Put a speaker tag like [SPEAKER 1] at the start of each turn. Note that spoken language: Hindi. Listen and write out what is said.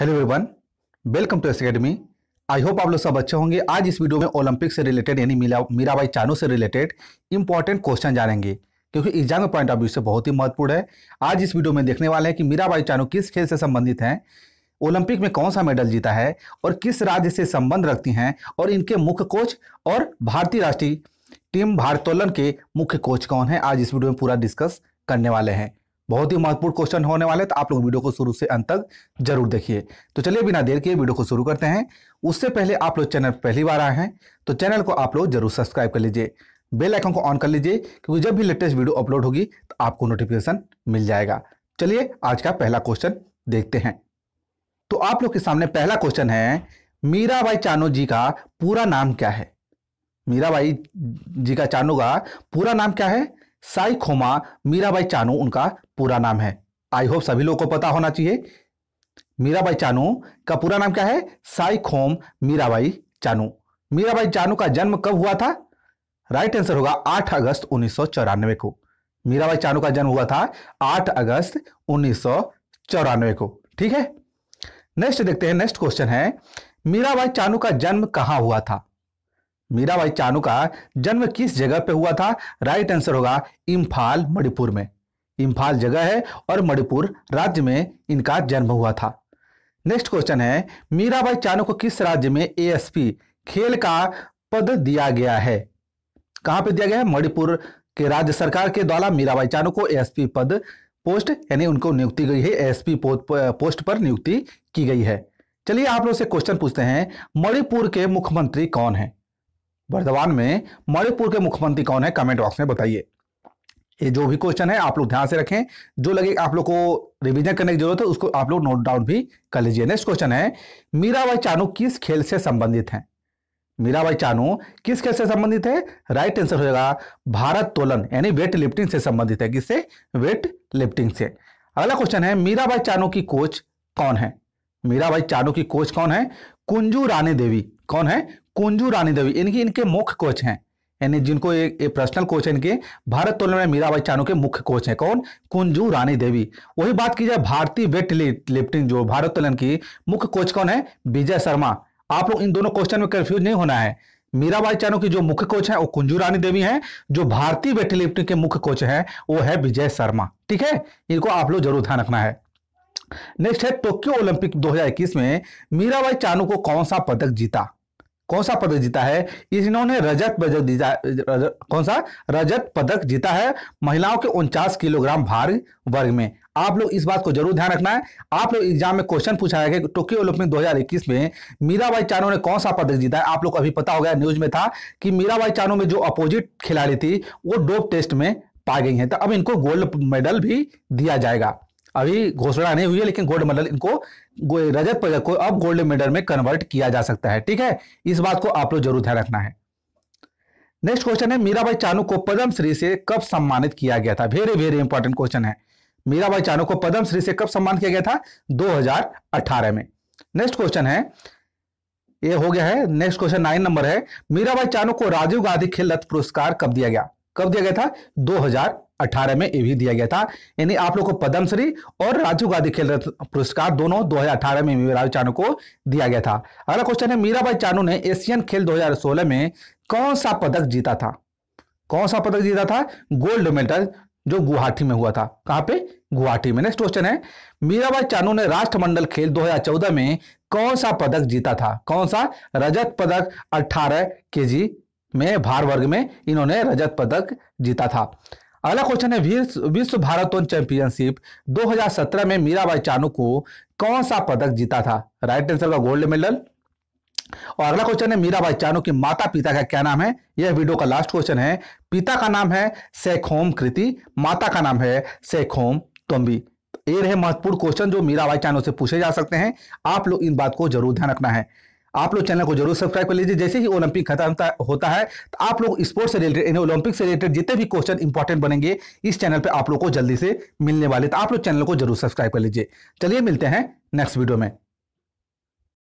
[SPEAKER 1] hello everyone welcome to S academy I hope आप लोग सब अच्छे होंगे आज इस वीडियो में ओलंपिक से रिलेटेड यानी मीरा मीराबाई चानू से रिलेटेड इंपॉर्टेंट क्वेश्चन जानेंगे क्योंकि एग्जाम में पॉइंट ऑफ व्यू से बहुत ही महत्वपूर्ण है आज इस वीडियो में देखने वाले हैं कि मीराबाई चानू किस खेल से संबंधित हैं ओलंपिक में कौन सा मेडल जीता है और किस राज्य से संबंध रखती हैं और इनके मुख्य कोच और भारतीय राष्ट्रीय टीम भारतोलन के मुख्य कोच कौन है आज इस वीडियो में पूरा डिस्कस करने वाले हैं बहुत ही महत्वपूर्ण क्वेश्चन होने वाले तो आप लोग वीडियो को शुरू से अंत तक जरूर देखिए तो चलिए बिना देर के वीडियो को शुरू करते हैं उससे पहले आप लोग चैनल पहली बार आए हैं तो चैनल को आप लोग जरूर सब्सक्राइब कर लीजिए बेल आइकन को ऑन कर लीजिए क्योंकि जब भी लेटेस्ट वीडियो अपलोड होगी तो आपको नोटिफिकेशन मिल जाएगा चलिए आज का पहला क्वेश्चन देखते हैं तो आप लोग के सामने पहला क्वेश्चन है मीराबाई चानू जी का पूरा नाम क्या है मीराबाई जी का चानू का पूरा नाम क्या है साई खोमा मीराबाई चानू उनका पूरा नाम है आई होप सभी लोगों को पता होना चाहिए मीराबाई चानू का पूरा नाम क्या है साई खोम मीराबाई चानू मीराबाई चानू का जन्म कब हुआ था राइट आंसर होगा 8 अगस्त उन्नीस को मीराबाई चानू का जन्म हुआ था 8 अगस्त उन्नीस को ठीक है नेक्स्ट देखते हैं नेक्स्ट क्वेश्चन है मीराबाई चानू का जन्म कहां हुआ था मीराबाई चानू का जन्म किस जगह पे हुआ था राइट आंसर होगा इम्फाल मणिपुर में इम्फाल जगह है और मणिपुर राज्य में इनका जन्म हुआ था नेक्स्ट क्वेश्चन है मीराबाई चानू को किस राज्य में एएसपी खेल का पद दिया गया है कहां पे दिया गया है मणिपुर के राज्य सरकार के द्वारा मीराबाई चानू को एएसपी पद पोस्ट यानी उनको नियुक्ति गई है एएसपी पोस्ट पर नियुक्ति की गई है चलिए आप लोग से क्वेश्चन पूछते हैं मणिपुर के मुख्यमंत्री कौन है वर्धमान में मणिपुर के मुख्यमंत्री कौन है कमेंट बॉक्स में बताइए ये जो भी क्वेश्चन है आप लोग ध्यान से रखें जो लगे आप लोग को रिविजन करने की जरूरत है उसको आप लोग नोट डाउन भी कर लीजिए नेक्स्ट क्वेश्चन है मीराबाई चानू किस खेल से संबंधित हैं मीराबाई चानू किस खेल से संबंधित है राइट आंसर हो जाएगा भारत तोलन यानी वेट लिफ्टिंग से संबंधित है किससे वेट लिफ्टिंग से अगला क्वेश्चन है मीराबाई चानू की कोच कौन है मीराबाई चानू की कोच कौन है कुंजू रानी देवी कौन है कुंजू रानी देवी यानी कि इनके मुख्य कोच हैं यानी जिनको ये, पर्सनल कोच है इनके भारत तोलन में मीराबाई चानू के मुख्य कोच हैं कौन कुंजू रानी देवी वही बात की जाए भारतीय वेट लिफ्टिंग जो भारत तोलन की मुख्य कोच कौन है विजय शर्मा आप लोग इन दोनों क्वेश्चन में कंफ्यूज नहीं होना है मीराबाई चानू की जो मुख्य कोच है वो कुंजू रानी देवी है जो भारतीय वेट लिफ्टिंग के मुख्य कोच है वो है विजय शर्मा ठीक है इनको आप लोग जरूर ध्यान रखना है नेक्स्ट है टोक्यो ओलंपिक 2021 में मीराबाई चानू को कौन सा पदक जीता कौन सा पदक जीता है इन्होंने रजत पदक जीता रज, कौन सा रजत पदक जीता है महिलाओं के उनचास किलोग्राम भार वर्ग में आप लोग इस बात को जरूर ध्यान रखना है आप लोग एग्जाम में क्वेश्चन पूछा है कि टोक्यो ओलंपिक 2021 में मीराबाई चानो ने कौन सा पदक जीता है आप लोग को अभी पता हो गया न्यूज में था कि मीराबाई चानो में जो अपोजिट खिलाड़ी थी वो डोप टेस्ट में पा गई है तो अब इनको गोल्ड मेडल भी दिया जाएगा अभी घोषणा नहीं हुई है लेकिन गोल्ड मेडल इनको रजत पदक को अब गोल्ड मेडल में कन्वर्ट किया जा सकता है ठीक है इस बात को आप लोग जरूर ध्यान रखना है नेक्स्ट क्वेश्चन है मीराबाई चानू को पद्म श्री से कब सम्मानित किया गया था वेरी वेरी इंपॉर्टेंट क्वेश्चन है मीराबाई चानू को पद्म श्री से कब सम्मानित किया गया था 2018 में नेक्स्ट क्वेश्चन है ये हो गया है नेक्स्ट क्वेश्चन नाइन नंबर है मीराबाई चानू को राजीव गांधी खेल रत्न पुरस्कार कब दिया गया कब दिया गया था 2018 में ये भी दिया गया था यानी आप लोग को पद्मश्री और राजीव गांधी खेल रत्न पुरस्कार दोनों 2018 में मीराबाई चानू को दिया गया था अगला क्वेश्चन है मीराबाई चानू ने एशियन खेल 2016 में कौन सा पदक जीता था कौन सा पदक जीता था गोल्ड मेडल जो गुवाहाटी में हुआ था कहां पे गुवाहाटी में नेक्स्ट क्वेश्चन है मीराबाई चानू ने राष्ट्रमंडल खेल 2014 में कौन सा पदक जीता था कौन सा रजत पदक 18 केजी में भार वर्ग में इन्होंने रजत पदक जीता था अगला क्वेश्चन है विश्व भारतोन चैंपियनशिप 2017 में मीराबाई चानू को कौन सा पदक जीता था राइट आंसर का गोल्ड मेडल और अगला क्वेश्चन है मीराबाई चानू के माता पिता का क्या नाम है यह वीडियो का लास्ट क्वेश्चन है पिता का नाम है सेखोम कृति माता का नाम है सेखोम तोम्बी तो ये रहे महत्वपूर्ण क्वेश्चन जो मीराबाई चानू से पूछे जा सकते हैं आप लोग इन बात को जरूर ध्यान रखना है आप लोग चैनल को जरूर सब्सक्राइब कर लीजिए जैसे ही ओलंपिक खत्म होता है तो आप लोग स्पोर्ट्स से रिलेटेड यानी ओलंपिक से रिलेटेड जितने भी क्वेश्चन इंपॉर्टेंट बनेंगे इस चैनल पर आप लोग को जल्दी से मिलने वाले तो आप लोग चैनल को जरूर सब्सक्राइब कर लीजिए चलिए मिलते हैं नेक्स्ट वीडियो में